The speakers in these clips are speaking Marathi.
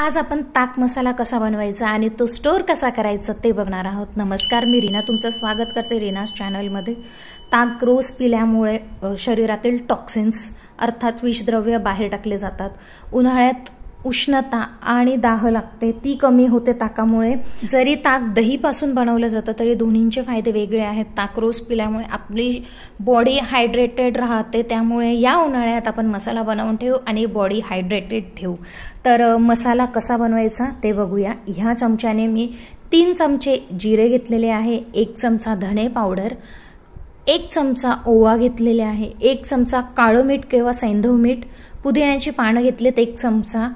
आज आपण ताक मसाला कसा बनवायचा आणि तो स्टोअर कसा करायचा ते बघणार आहोत नमस्कार मी रीना तुमचं स्वागत करते रीनाज चॅनलमध्ये ताक रोज पिल्यामुळे शरीरातील टॉक्सिन्स अर्थात विषद्रव्य बाहेर टाकले जातात उन्हाळ्यात उष्णता आणि दाह लागते ती कमी होते ताकामुळे जरी ताक दहीपासून बनवलं जातं तरी दोन्हींचे फायदे वेगळे आहेत ताक रोज पिल्यामुळे आपली बॉडी हायड्रेटेड राहते त्यामुळे या उन्हाळ्यात आपण मसाला बनवून ठेवू आणि बॉडी हायड्रेटेड ठेवू तर मसाला कसा बनवायचा ते बघूया ह्या चमच्याने मी तीन चमचे जिरे घेतलेले आहे एक चमचा धणे पावडर एक चमचा ओवा घेतलेले आहे एक चमचा काळं मीठ किंवा सैंधव मीठ पुदिन्याची पानं घेतलेत एक चमचा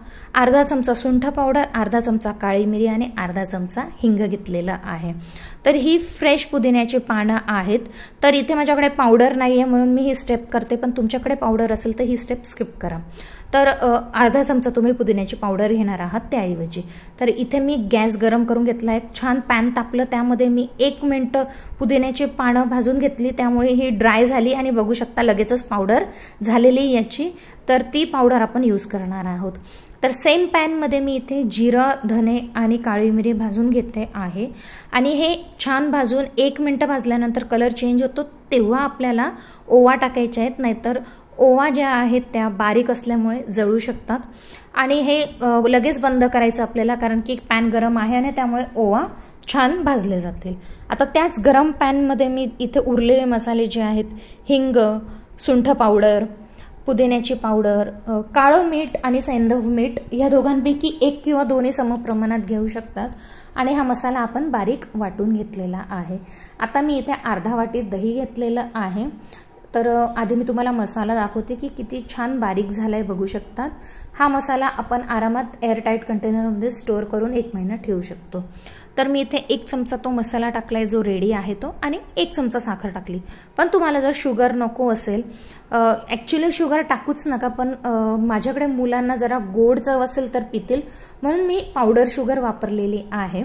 अर्धा चमचा सुंठ पावडर अर्धा चमचा काळी मिरी आणि अर्धा चमचा हिंग घेतलेला आहे तर ही फ्रेश पुदिन्याची पानं आहेत तर इथे माझ्याकडे पावडर नाही आहे म्हणून मी ही स्टेप करते पण तुमच्याकडे पावडर असेल तर ही स्टेप स्किप करा तर अर्धा चमचा तुम्ही पुदिन्याची पावडर घेणार आहात त्याऐवजी तर इथे मी गॅस गरम करून घेतला आहे छान पॅन तापलं त्यामध्ये मी एक मिनटं पुदिन्याची पानं भाजून घेतली त्यामुळे ही ड्राय झाली आणि बघू शकता लगेचच पावडर झालेली याची तर ती पावडर आपण यूज करणार आहोत तर सेम पॅनमध्ये मी इथे जिरं धने आणि काळी मिरी भाजून घेते आहे आणि हे छान भाजून एक मिनटं भाजल्यानंतर कलर चेंज होतो तेव्हा आपल्याला ओवा टाकायचे आहेत नाहीतर ओवा ज्या आहेत त्या बारीक असल्यामुळे जळू शकतात आणि हे लगेच बंद करायचं आपल्याला कारण की पॅन गरम आहे आणि त्यामुळे ओवा छान भाजले जातील आता त्याच गरम पॅनमध्ये मी इथे उरलेले मसाले जे आहेत हिंग सुंठ पावडर पुदिन्याची पावडर काळं मीठ आणि सैंधव मीठ या दोघांपैकी एक किंवा दोन्ही समप्रमाणात घेऊ शकतात आणि हा मसाला आपण बारीक वाटून घेतलेला आहे आता मी इथे अर्धा वाटी दही घेतलेलं आहे तर आधी मी तुम्हाला मसाला दाखवते की किती छान बारीक झाला आहे बघू शकतात हा मसाला आपण आरामात एअरटाईट कंटेनरमध्ये स्टोअर करून एक महिना ठेवू शकतो तर मी इथे एक चमचा तो मसाला टाकला आहे जो रेडी आहे तो आणि एक चमचा साखर टाकली पण तुम्हाला जर शुगर नको असेल ॲक्च्युली शुगर टाकूच नका पण माझ्याकडे मुलांना जरा गोड चव असेल तर पितील म्हणून मी पावडर शुगर वापरलेली आहे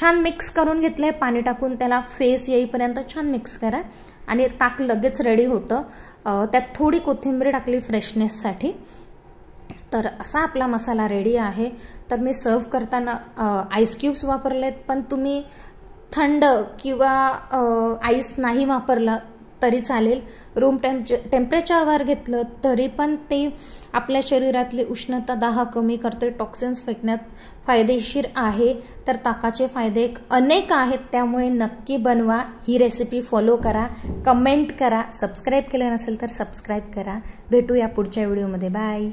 छान मिक्स करून घेतलं आहे पाणी टाकून त्याला फेस येईपर्यंत छान मिक्स करा आणि ताक लगेच रेडी होतं त्यात थोडी कोथिंबीर टाकली फ्रेशनेससाठी तर असा आपला मसाला रेडी आहे तर मी सर्व करताना आईस क्यूब्स वापरलेत पण तुम्ही थंड किंवा आईस नाही वापरला तरी चालेल रूम टेम्प टेम्परेचरवर घेतलं तरी पण ते आपल्या शरीरातली उष्णता दाह कमी करते टॉक्सिन्स फेकण्यात फायदेशीर आहे तर ताकाचे फायदे अनेक आहेत त्यामुळे नक्की बनवा ही रेसिपी फॉलो करा कमेंट करा सबस्क्राईब केलं नसेल तर सबस्क्राईब करा भेटूया पुढच्या व्हिडिओमध्ये बाय